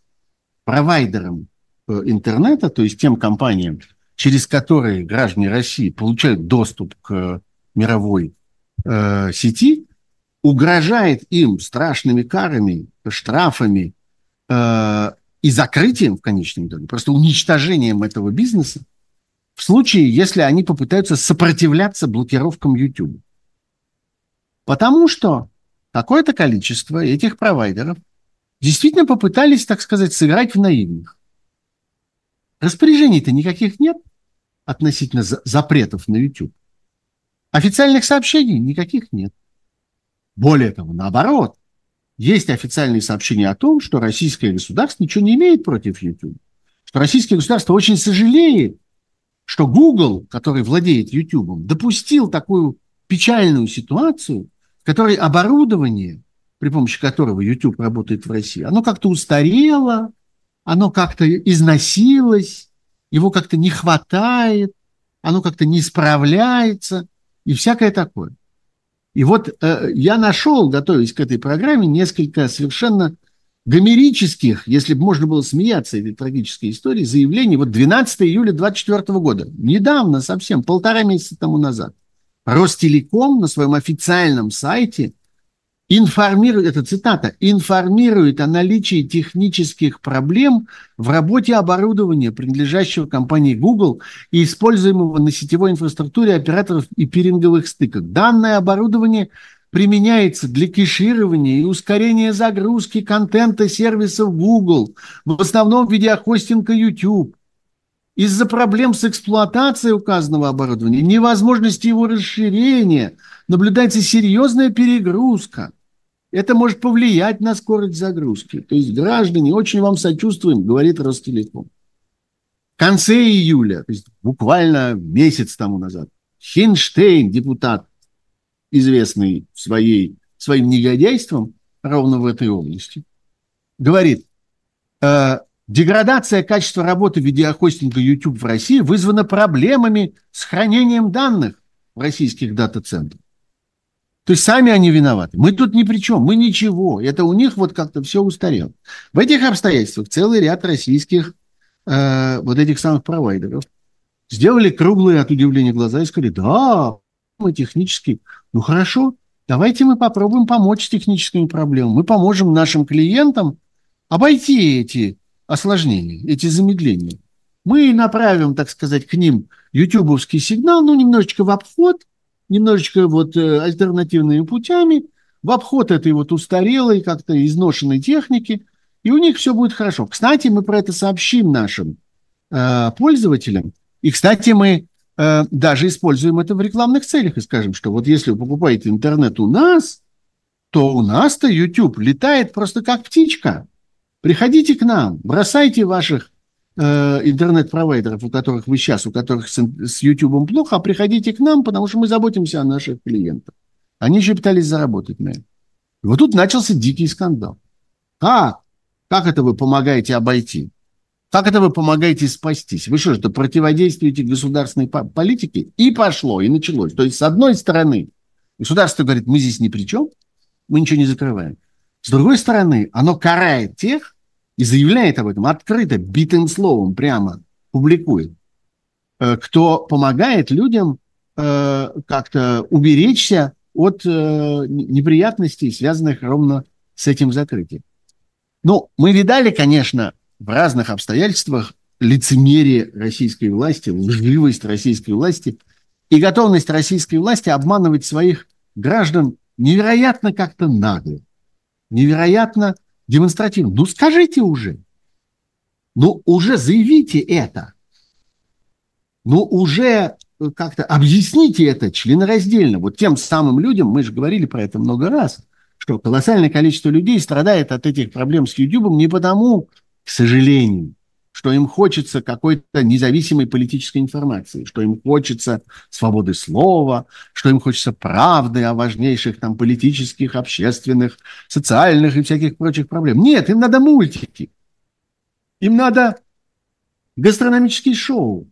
провайдерам э, интернета, то есть тем компаниям, через которые граждане России получают доступ к мировой э, сети, угрожает им страшными карами, штрафами э, и закрытием в конечном итоге, просто уничтожением этого бизнеса, в случае, если они попытаются сопротивляться блокировкам YouTube. Потому что какое-то количество этих провайдеров действительно попытались, так сказать, сыграть в наивных. Распоряжений-то никаких нет относительно запретов на YouTube. Официальных сообщений никаких нет. Более того, наоборот, есть официальные сообщения о том, что российское государство ничего не имеет против YouTube, что российское государство очень сожалеет, что Google, который владеет YouTube, допустил такую печальную ситуацию, в которой оборудование, при помощи которого YouTube работает в России, оно как-то устарело, оно как-то износилось, его как-то не хватает, оно как-то не справляется и всякое такое. И вот э, я нашел, готовясь к этой программе, несколько совершенно гомерических, если бы можно было смеяться этой трагической истории, заявлений. Вот 12 июля 2024 года, недавно совсем, полтора месяца тому назад, Ростелеком на своем официальном сайте – информирует, это цитата, информирует о наличии технических проблем в работе оборудования, принадлежащего компании Google и используемого на сетевой инфраструктуре операторов и пиринговых стыков. Данное оборудование применяется для кеширования и ускорения загрузки контента сервисов Google, в основном видеохостинга YouTube. Из-за проблем с эксплуатацией указанного оборудования, невозможности его расширения, наблюдается серьезная перегрузка – это может повлиять на скорость загрузки. То есть, граждане, очень вам сочувствуем, говорит Ростелеком. В конце июля, то есть буквально месяц тому назад, Хинштейн, депутат, известный своей, своим негодяйством ровно в этой области, говорит, э, деградация качества работы видеохостинга YouTube в России вызвана проблемами с хранением данных в российских дата-центрах. То есть сами они виноваты. Мы тут ни при чем, мы ничего. Это у них вот как-то все устарело. В этих обстоятельствах целый ряд российских э, вот этих самых провайдеров сделали круглые от удивления глаза и сказали, да, мы технически, ну хорошо, давайте мы попробуем помочь с техническими проблемами. Мы поможем нашим клиентам обойти эти осложнения, эти замедления. Мы направим, так сказать, к ним ютубовский сигнал, ну, немножечко в обход – немножечко вот э, альтернативными путями в обход этой вот устарелой, как-то изношенной техники, и у них все будет хорошо. Кстати, мы про это сообщим нашим э, пользователям. И, кстати, мы э, даже используем это в рекламных целях и скажем, что вот если вы покупаете интернет у нас, то у нас-то YouTube летает просто как птичка. Приходите к нам, бросайте ваших Э, интернет-провайдеров, у которых вы сейчас, у которых с, с YouTube плохо, а приходите к нам, потому что мы заботимся о наших клиентах. Они же пытались заработать на этом. вот тут начался дикий скандал. Как? Как это вы помогаете обойти? Как это вы помогаете спастись? Вы что, что противодействуете государственной политике? И пошло, и началось. То есть, с одной стороны, государство говорит, мы здесь ни при чем, мы ничего не закрываем. С другой стороны, оно карает тех, и заявляет об этом открыто, битым словом, прямо публикует, э, кто помогает людям э, как-то уберечься от э, неприятностей, связанных ровно с этим закрытием. Ну, мы видали, конечно, в разных обстоятельствах лицемерие российской власти, лживость российской власти и готовность российской власти обманывать своих граждан невероятно как-то нагло, невероятно демонстративно. Ну скажите уже. Ну уже заявите это. Ну уже э, как-то объясните это членораздельно. Вот тем самым людям, мы же говорили про это много раз, что колоссальное количество людей страдает от этих проблем с YouTube не потому, к сожалению, что им хочется какой-то независимой политической информации, что им хочется свободы слова, что им хочется правды о важнейших там политических, общественных, социальных и всяких прочих проблем. Нет, им надо мультики. Им надо гастрономические шоу.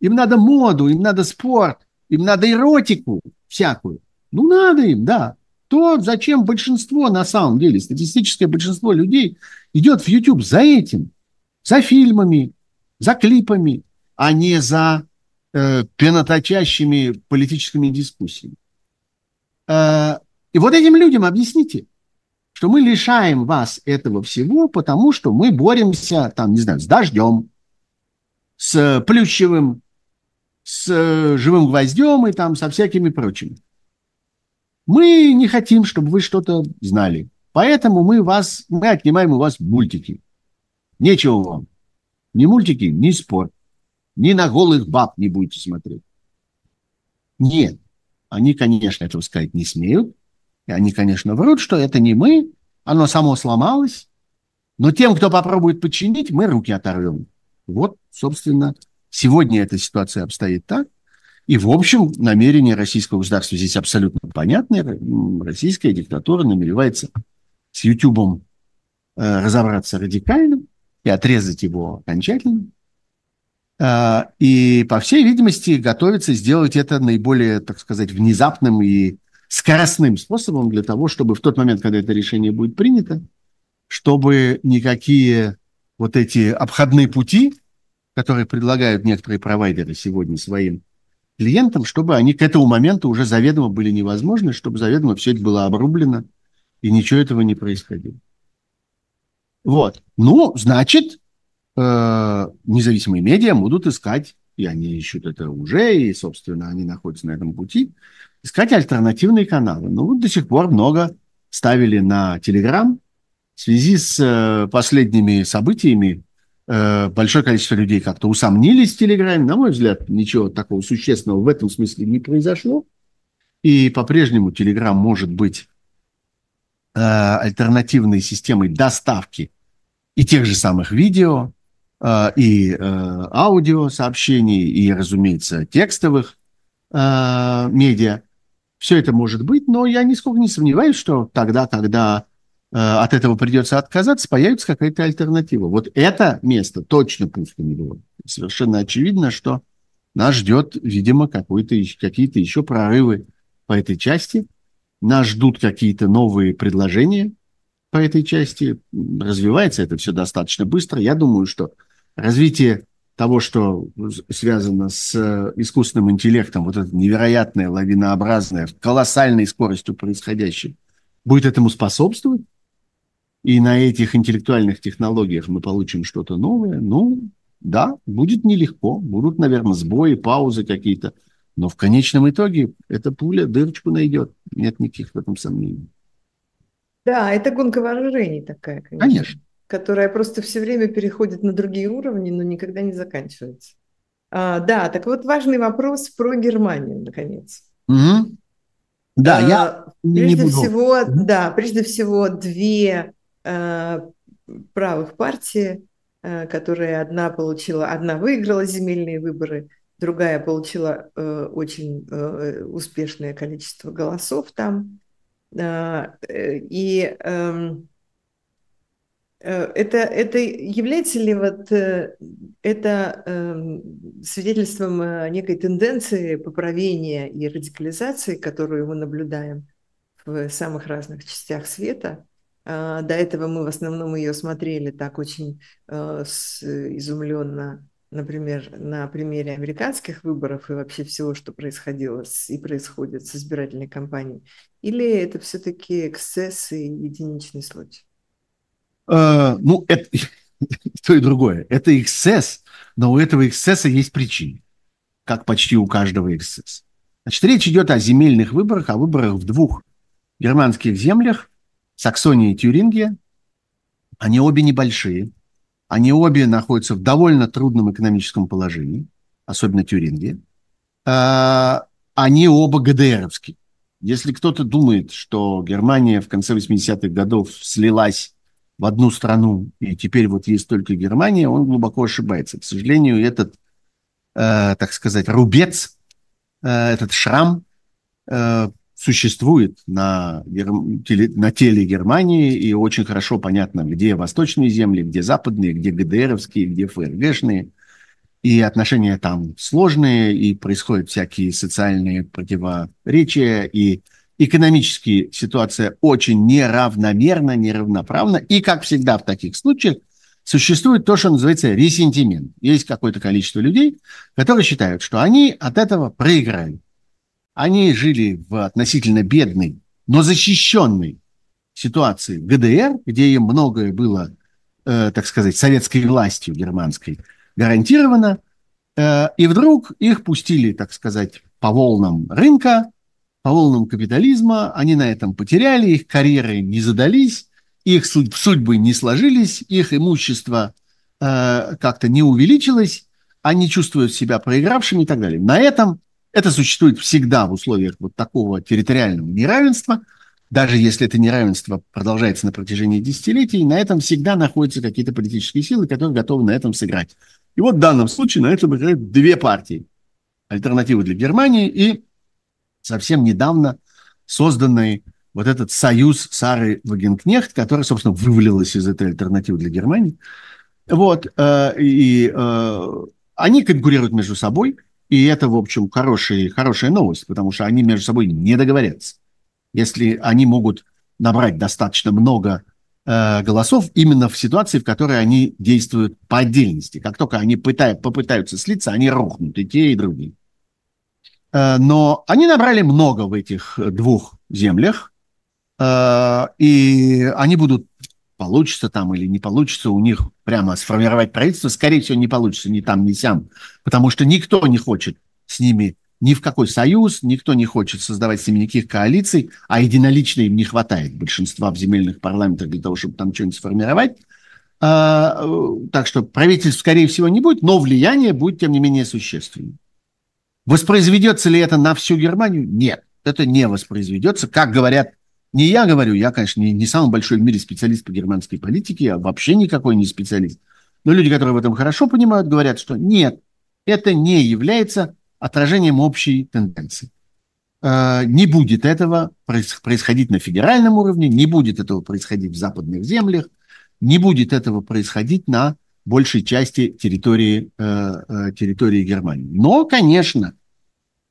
Им надо моду, им надо спорт, им надо эротику всякую. Ну, надо им, да. То, зачем большинство, на самом деле, статистическое большинство людей идет в YouTube за этим – за фильмами, за клипами, а не за э, пеноточащими политическими дискуссиями. Э, и вот этим людям объясните, что мы лишаем вас этого всего, потому что мы боремся, там, не знаю, с дождем, с плющевым, с э, живым гвоздем и там со всякими прочими. Мы не хотим, чтобы вы что-то знали. Поэтому мы, вас, мы отнимаем у вас мультики. Нечего вам. Ни мультики, ни спорт. Ни на голых баб не будете смотреть. Нет. Они, конечно, этого сказать не смеют. И они, конечно, врут, что это не мы. Оно само сломалось. Но тем, кто попробует подчинить, мы руки оторвем. Вот, собственно, сегодня эта ситуация обстоит так. И, в общем, намерение российского государства здесь абсолютно понятное. Российская диктатура намеревается с Ютубом э, разобраться радикально и отрезать его окончательно. А, и, по всей видимости, готовится сделать это наиболее, так сказать, внезапным и скоростным способом для того, чтобы в тот момент, когда это решение будет принято, чтобы никакие вот эти обходные пути, которые предлагают некоторые провайдеры сегодня своим клиентам, чтобы они к этому моменту уже заведомо были невозможны, чтобы заведомо все это было обрублено, и ничего этого не происходило. Вот. Ну, значит, э, независимые медиа будут искать, и они ищут это уже, и, собственно, они находятся на этом пути, искать альтернативные каналы. Ну, до сих пор много ставили на Телеграм. В связи с э, последними событиями э, большое количество людей как-то усомнились в Телеграме. На мой взгляд, ничего такого существенного в этом смысле не произошло. И по-прежнему Телеграм может быть э, альтернативной системой доставки и тех же самых видео, э, и э, аудио сообщений, и, разумеется, текстовых э, медиа. Все это может быть, но я нисколько не сомневаюсь, что тогда, когда от этого придется отказаться, появится какая-то альтернатива. Вот это место точно пусто не было. Совершенно очевидно, что нас ждет, видимо, какие-то еще прорывы по этой части. Нас ждут какие-то новые предложения по этой части. Развивается это все достаточно быстро. Я думаю, что развитие того, что связано с э, искусственным интеллектом, вот это невероятное, лавинообразное, колоссальной скоростью происходящее, будет этому способствовать. И на этих интеллектуальных технологиях мы получим что-то новое. Ну, да, будет нелегко. Будут, наверное, сбои, паузы какие-то. Но в конечном итоге эта пуля дырочку найдет. Нет никаких в этом сомнений. Да, это гонка вооружений такая, конечно. конечно. Которая просто все время переходит на другие уровни, но никогда не заканчивается. А, да, так вот важный вопрос про Германию, наконец. Угу. Да, а, я прежде не буду. всего, угу. да, прежде всего две а, правых партии, а, которые одна получила, одна выиграла земельные выборы – другая получила э, очень э, э успешное количество голосов там. А, э, и эм, э, это, это является ли вот э, это эм, свидетельством э, некой тенденции поправления и радикализации, которую мы наблюдаем в самых разных частях света? А, до этого мы в основном ее смотрели так очень изумленно например, на примере американских выборов и вообще всего, что происходило и происходит с избирательной кампанией? Или это все-таки эксцессы и единичный случай? А, ну, это то и другое. Это эксцесс, но у этого эксцесса есть причины, как почти у каждого эксцесса. Значит, речь идет о земельных выборах, о выборах в двух германских землях, Саксония и Тюрингия. Они обе небольшие – они обе находятся в довольно трудном экономическом положении, особенно Тюрингия. А, они оба ГДРовские. Если кто-то думает, что Германия в конце 80-х годов слилась в одну страну, и теперь вот есть только Германия, он глубоко ошибается. К сожалению, этот, э, так сказать, рубец, э, этот шрам э, существует на, на теле Германии и очень хорошо понятно, где восточные земли, где западные, где ГДРовские, где ФРГшные. И отношения там сложные, и происходят всякие социальные противоречия, и экономически ситуация очень неравномерна, неравноправна. И, как всегда в таких случаях, существует то, что называется ресентимент. Есть какое-то количество людей, которые считают, что они от этого проиграли. Они жили в относительно бедной, но защищенной ситуации ГДР, где им многое было, э, так сказать, советской властью германской гарантировано. Э, и вдруг их пустили, так сказать, по волнам рынка, по волнам капитализма. Они на этом потеряли, их карьеры не задались, их судь- судьбы не сложились, их имущество э, как-то не увеличилось, они чувствуют себя проигравшими и так далее. На этом это существует всегда в условиях вот такого территориального неравенства. Даже если это неравенство продолжается на протяжении десятилетий, на этом всегда находятся какие-то политические силы, которые готовы на этом сыграть. И вот в данном случае на этом играют две партии. Альтернатива для Германии и совсем недавно созданный вот этот союз Сары Вагенкнехт, который, собственно, вывалилась из этой альтернативы для Германии. Вот, э, и э, они конкурируют между собой – и это, в общем, хороший, хорошая новость, потому что они между собой не договорятся. Если они могут набрать достаточно много э, голосов именно в ситуации, в которой они действуют по отдельности. Как только они пытают, попытаются слиться, они рухнут, и те, и другие. Э, но они набрали много в этих двух землях, э, и они будут получится там или не получится у них прямо сформировать правительство, скорее всего, не получится ни там, ни сям, потому что никто не хочет с ними ни в какой союз, никто не хочет создавать с ними никаких коалиций, а единолично им не хватает большинства в земельных парламентах для того, чтобы там что-нибудь сформировать. А, так что правительств, скорее всего, не будет, но влияние будет, тем не менее, существенным. Воспроизведется ли это на всю Германию? Нет, это не воспроизведется. Как говорят не я говорю, я, конечно, не, не самый большой в мире специалист по германской политике, я вообще никакой не специалист. Но люди, которые в этом хорошо понимают, говорят, что нет, это не является отражением общей тенденции. Э, не будет этого происходить на федеральном уровне, не будет этого происходить в западных землях, не будет этого происходить на большей части территории, э, э, территории Германии. Но, конечно,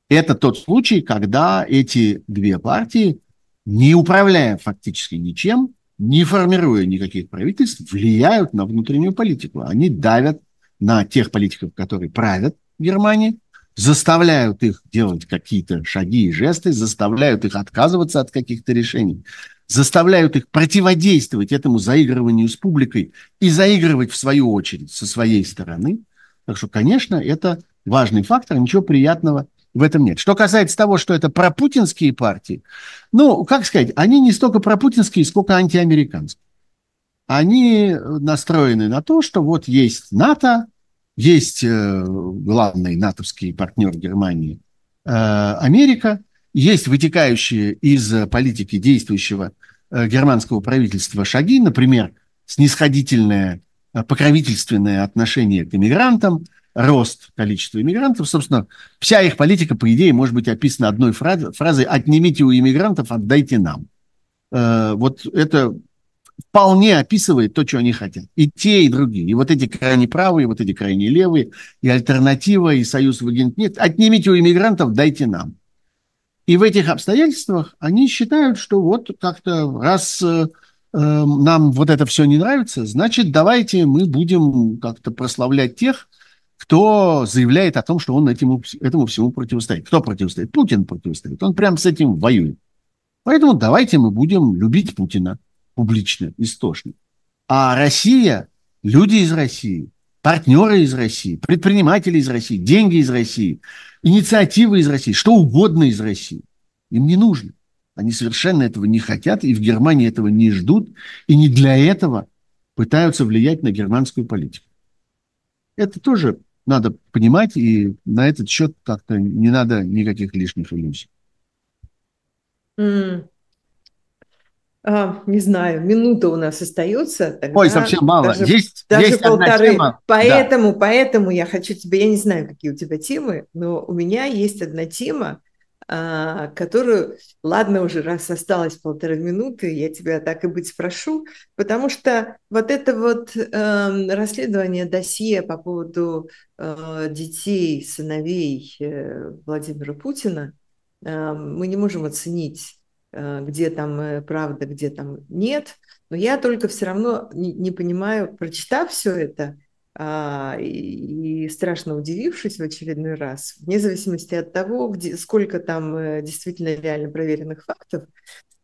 это тот случай, когда эти две партии – не управляя фактически ничем, не формируя никаких правительств, влияют на внутреннюю политику. Они давят на тех политиков, которые правят Германии, заставляют их делать какие-то шаги и жесты, заставляют их отказываться от каких-то решений, заставляют их противодействовать этому заигрыванию с публикой и заигрывать, в свою очередь, со своей стороны. Так что, конечно, это важный фактор, ничего приятного – в этом нет. Что касается того, что это пропутинские партии, ну, как сказать, они не столько пропутинские, сколько антиамериканские. Они э, настроены на то, что вот есть НАТО, есть э, главный натовский партнер Германии э, Америка, есть вытекающие из политики действующего э, германского правительства шаги, например, снисходительное э, покровительственное отношение к иммигрантам – рост количества иммигрантов. Собственно, вся их политика, по идее, может быть описана одной фразой «отнимите у иммигрантов, отдайте нам». Э, вот это вполне описывает то, что они хотят. И те, и другие. И вот эти крайне правые, и вот эти крайне левые, и альтернатива, и союз выгонит. Нет, отнимите у иммигрантов, дайте нам. И в этих обстоятельствах они считают, что вот как-то раз э, эм, нам вот это все не нравится, значит, давайте мы будем как-то прославлять тех, кто заявляет о том, что он этому, этому всему противостоит. Кто противостоит? Путин противостоит. Он прям с этим воюет. Поэтому давайте мы будем любить Путина публично, истошно. А Россия, люди из России, партнеры из России, предприниматели из России, деньги из России, инициативы из России, что угодно из России. Им не нужно. Они совершенно этого не хотят, и в Германии этого не ждут, и не для этого пытаются влиять на германскую политику. Это тоже надо понимать, и на этот счет как-то не надо никаких лишних иллюзий. Mm. А, не знаю, минута у нас остается. Тогда Ой, совсем мало. Даже, есть, даже есть полторы. тема. Поэтому, да. поэтому я хочу тебе, я не знаю, какие у тебя темы, но у меня есть одна тема, а, которую, ладно, уже раз осталось полторы минуты, я тебя так и быть спрошу, потому что вот это вот э, расследование досье по поводу э, детей, сыновей э, Владимира Путина, э, мы не можем оценить, э, где там э, правда, где там нет, но я только все равно не, не понимаю, прочитав все это, а, и, и страшно удивившись в очередной раз, вне зависимости от того, где, сколько там э, действительно реально проверенных фактов,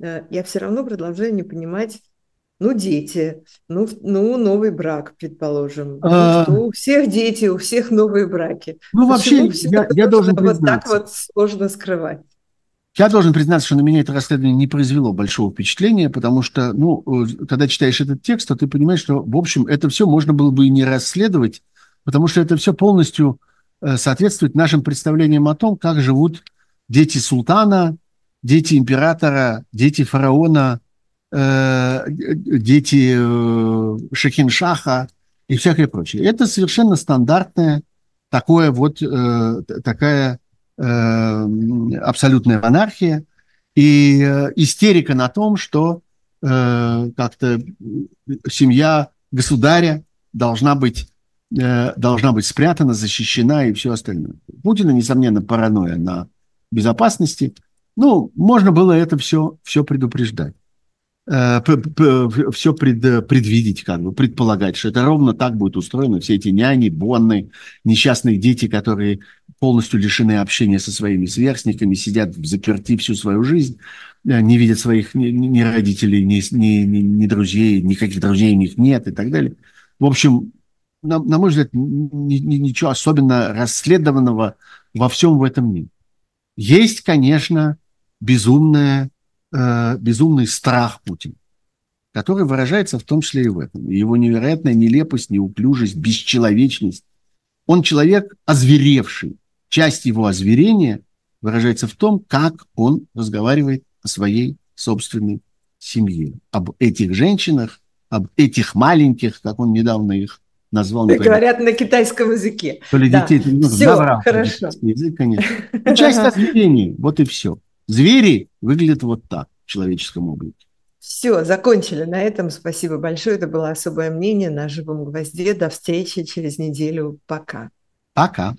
э, я все равно продолжаю не понимать, ну, дети, ну, ну новый брак, предположим. Ну, а... Ну, у всех дети, у всех новые браки. Ну, Почему вообще, я, я должен признаться. Вот так вот сложно скрывать. Я должен признаться, что на меня это расследование не произвело большого впечатления, потому что, ну, э, когда читаешь этот текст, то ты понимаешь, что, в общем, это все можно было бы и не расследовать, потому что это все полностью э, соответствует нашим представлениям о том, как живут дети султана, дети императора, дети фараона, э, дети шахиншаха и всякое прочее. Это совершенно стандартная такое вот, э, такая Э, абсолютная монархия и э, истерика на том, что э, как-то семья государя должна быть должна быть спрятана, защищена и все остальное. Путина, несомненно, паранойя на безопасности. Ну, можно было это все, все предупреждать. Э, все пред, э, предвидеть, как бы предполагать, что это ровно так будет устроено. Все эти няни, бонны, несчастные дети, которые полностью лишены общения со своими сверстниками, сидят в заперти всю свою жизнь, э, не видят своих ни, ни родителей, ни, ни, ни друзей, никаких друзей у них нет и так далее. В общем, на, на мой взгляд, ни, ни, ничего особенно расследованного во всем в этом нет. Есть, конечно, безумная э, безумный страх Путина, который выражается в том числе и в этом. Его невероятная нелепость, неуклюжесть, бесчеловечность. Он человек озверевший. Часть его озверения выражается в том, как он разговаривает о своей собственной семье, об этих женщинах, об этих маленьких, как он недавно их назвал. Например, говорят на китайском языке. То ли да. детей, ну, Все, хорошо. Язык, конечно. Ну, часть озверения, вот и все. Звери выглядят вот так в человеческом облике. Все, закончили на этом. Спасибо большое. Это было особое мнение на живом гвозде. До встречи через неделю. Пока. Пока.